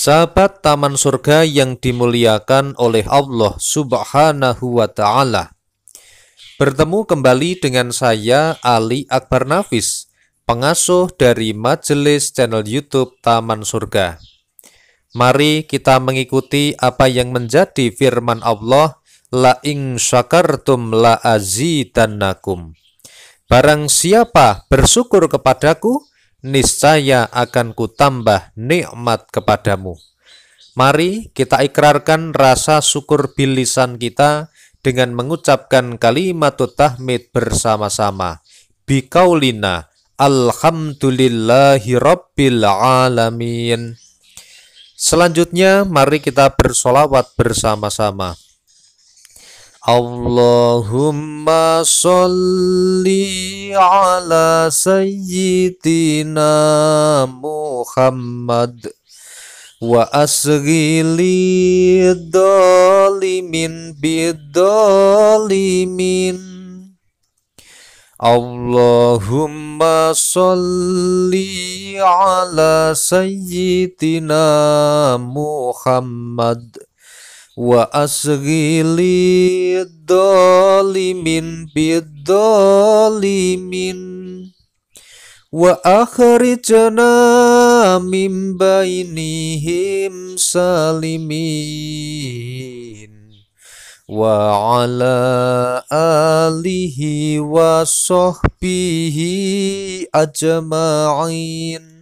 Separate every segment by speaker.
Speaker 1: Sahabat taman surga yang dimuliakan oleh Allah Subhanahu wa taala. Bertemu kembali dengan saya Ali Akbar Nafis, pengasuh dari majelis channel YouTube Taman Surga. Mari kita mengikuti apa yang menjadi firman Allah, la ing syakartum la azidannakum. Barang siapa bersyukur kepadaku, niscaya akan kutambah nikmat kepadamu. Mari kita ikrarkan rasa syukur bilisan kita dengan mengucapkan kalimat tahmid bersama-sama. Bikaulina Alhamdulillahi Rabbil Alamin. Selanjutnya mari kita bersolawat bersama-sama. اللهم صل على سيدنا محمد وأسغي الظالمين بالظالمين اللهم صل على سيدنا محمد wa asghili dolimin bidolimin wa akhrijna min bainihim salimin wa ala alihi wa sahbihi ajma'in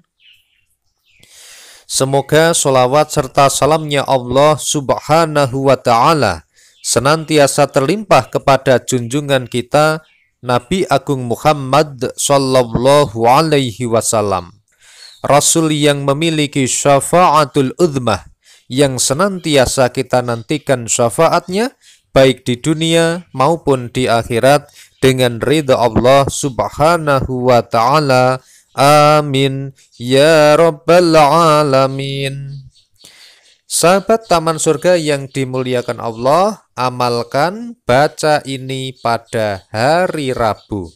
Speaker 1: Semoga sholawat serta salamnya Allah subhanahu wa ta'ala senantiasa terlimpah kepada junjungan kita Nabi Agung Muhammad sallallahu alaihi wasallam. Rasul yang memiliki syafaatul udhmah yang senantiasa kita nantikan syafaatnya baik di dunia maupun di akhirat dengan ridha Allah subhanahu wa ta'ala Amin ya rabbal alamin. Sahabat taman surga yang dimuliakan Allah, amalkan baca ini pada hari Rabu.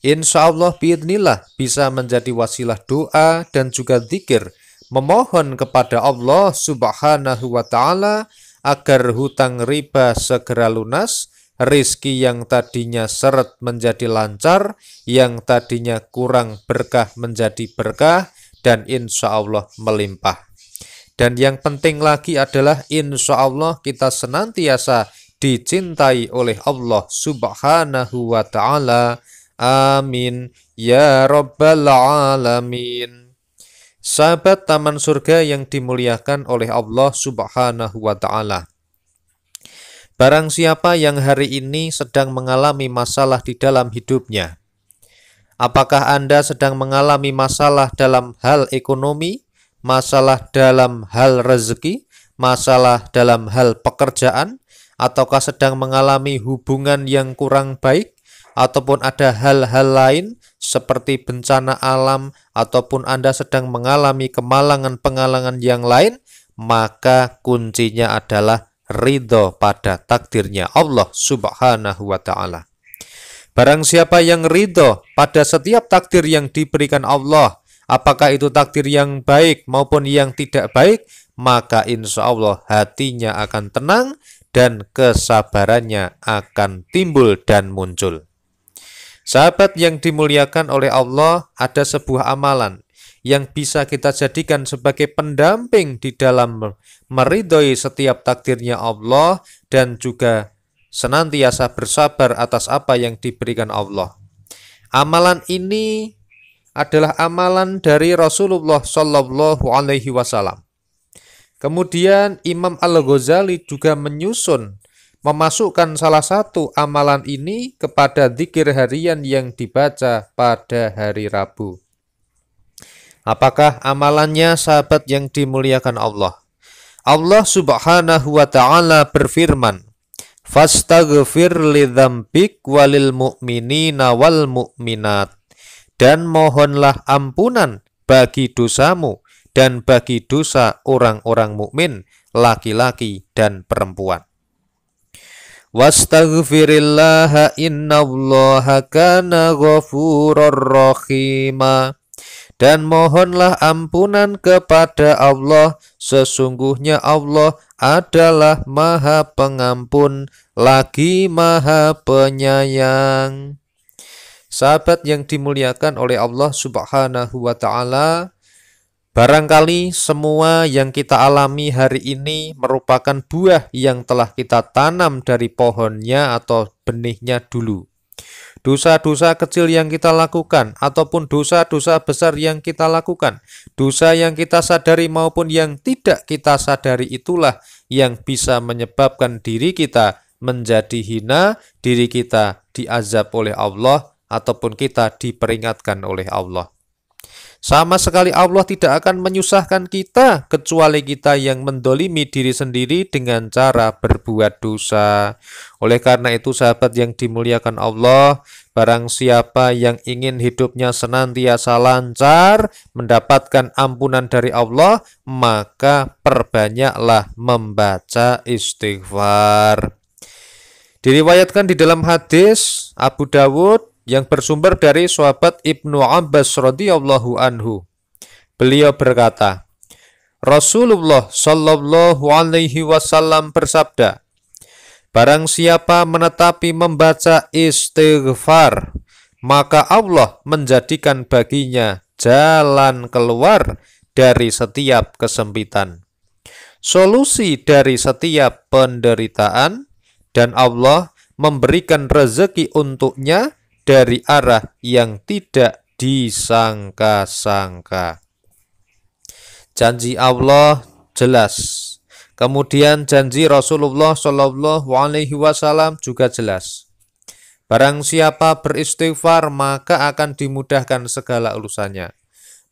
Speaker 1: Insya Allah biidnillah bisa menjadi wasilah doa dan juga zikir memohon kepada Allah subhanahu wa ta'ala agar hutang riba segera lunas rizki yang tadinya seret menjadi lancar, yang tadinya kurang berkah menjadi berkah, dan insya Allah melimpah. Dan yang penting lagi adalah insya Allah kita senantiasa dicintai oleh Allah subhanahu wa ta'ala. Amin. Ya Rabbal Alamin. Sahabat Taman Surga yang dimuliakan oleh Allah subhanahu wa ta'ala. Barang siapa yang hari ini sedang mengalami masalah di dalam hidupnya, apakah Anda sedang mengalami masalah dalam hal ekonomi, masalah dalam hal rezeki, masalah dalam hal pekerjaan, ataukah sedang mengalami hubungan yang kurang baik, ataupun ada hal-hal lain seperti bencana alam, ataupun Anda sedang mengalami kemalangan-pengalangan yang lain, maka kuncinya adalah ridho pada takdirnya Allah Subhanahu wa taala. Barang siapa yang ridho pada setiap takdir yang diberikan Allah, apakah itu takdir yang baik maupun yang tidak baik, maka insya Allah hatinya akan tenang dan kesabarannya akan timbul dan muncul. Sahabat yang dimuliakan oleh Allah, ada sebuah amalan yang bisa kita jadikan sebagai pendamping di dalam meridhoi setiap takdirnya Allah dan juga senantiasa bersabar atas apa yang diberikan Allah. Amalan ini adalah amalan dari Rasulullah Shallallahu Alaihi Wasallam. Kemudian Imam Al Ghazali juga menyusun memasukkan salah satu amalan ini kepada zikir harian yang dibaca pada hari Rabu. Apakah amalannya sahabat yang dimuliakan Allah? Allah Subhanahu wa taala berfirman, "Fastaghfir lidzambik walil mu'minina wal mu'minat." Dan mohonlah ampunan bagi dosamu dan bagi dosa orang-orang mukmin, laki-laki dan perempuan. Wastaghfirillaha innallaha kana ghafurur rahima dan mohonlah ampunan kepada Allah. Sesungguhnya Allah adalah Maha Pengampun, lagi Maha Penyayang. Sahabat yang dimuliakan oleh Allah Subhanahu wa Ta'ala, barangkali semua yang kita alami hari ini merupakan buah yang telah kita tanam dari pohonnya atau benihnya dulu dosa-dosa kecil yang kita lakukan ataupun dosa-dosa besar yang kita lakukan, dosa yang kita sadari maupun yang tidak kita sadari itulah yang bisa menyebabkan diri kita menjadi hina, diri kita diazab oleh Allah ataupun kita diperingatkan oleh Allah. Sama sekali Allah tidak akan menyusahkan kita kecuali kita yang mendolimi diri sendiri dengan cara berbuat dosa. Oleh karena itu sahabat yang dimuliakan Allah, barang siapa yang ingin hidupnya senantiasa lancar, mendapatkan ampunan dari Allah, maka perbanyaklah membaca istighfar. Diriwayatkan di dalam hadis Abu Dawud yang bersumber dari sahabat Ibnu Abbas radhiyallahu anhu. Beliau berkata, Rasulullah Shallallahu alaihi wasallam bersabda, Barang siapa menetapi membaca istighfar, maka Allah menjadikan baginya jalan keluar dari setiap kesempitan, solusi dari setiap penderitaan, dan Allah memberikan rezeki untuknya dari arah yang tidak disangka-sangka. Janji Allah jelas. Kemudian janji Rasulullah Shallallahu Alaihi Wasallam juga jelas. Barang siapa beristighfar maka akan dimudahkan segala urusannya.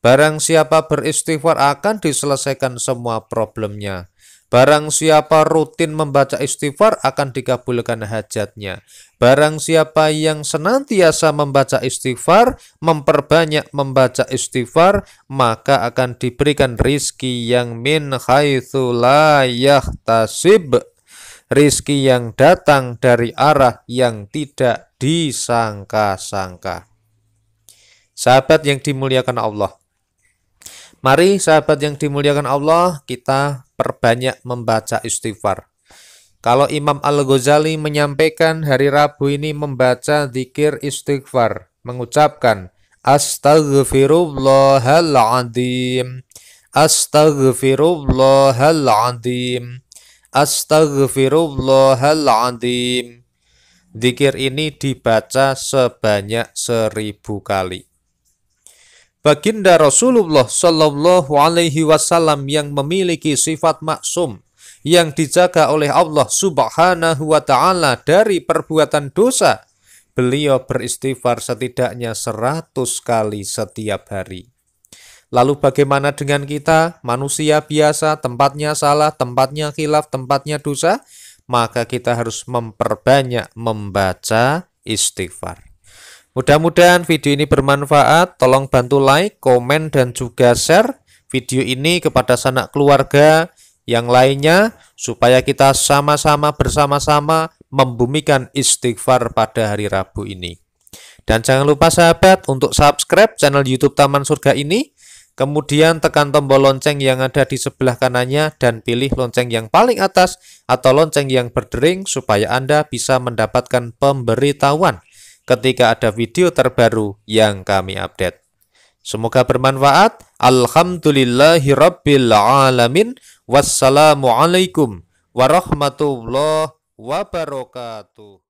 Speaker 1: Barang siapa beristighfar akan diselesaikan semua problemnya. Barang siapa rutin membaca istighfar akan dikabulkan hajatnya. Barang siapa yang senantiasa membaca istighfar, memperbanyak membaca istighfar, maka akan diberikan rizki yang min haithu la yahtasib. Rizki yang datang dari arah yang tidak disangka-sangka. Sahabat yang dimuliakan Allah, Mari sahabat yang dimuliakan Allah, kita perbanyak membaca istighfar. Kalau Imam Al-Ghazali menyampaikan hari Rabu ini membaca zikir istighfar, mengucapkan Astaghfirullahaladzim Astaghfirullahaladzim Astaghfirullahaladzim Zikir ini dibaca sebanyak seribu kali Baginda Rasulullah Shallallahu Alaihi Wasallam yang memiliki sifat maksum yang dijaga oleh Allah Subhanahu wa taala dari perbuatan dosa. Beliau beristighfar setidaknya seratus kali setiap hari. Lalu bagaimana dengan kita, manusia biasa, tempatnya salah, tempatnya khilaf, tempatnya dosa? Maka kita harus memperbanyak membaca istighfar. Mudah-mudahan video ini bermanfaat. Tolong bantu like, komen, dan juga share video ini kepada sanak keluarga yang lainnya supaya kita sama-sama bersama-sama membumikan istighfar pada hari Rabu ini. Dan jangan lupa sahabat untuk subscribe channel YouTube Taman Surga ini. Kemudian tekan tombol lonceng yang ada di sebelah kanannya dan pilih lonceng yang paling atas atau lonceng yang berdering supaya Anda bisa mendapatkan pemberitahuan ketika ada video terbaru yang kami update. Semoga bermanfaat. Alhamdulillahirrabbilalamin. Wassalamualaikum warahmatullahi wabarakatuh.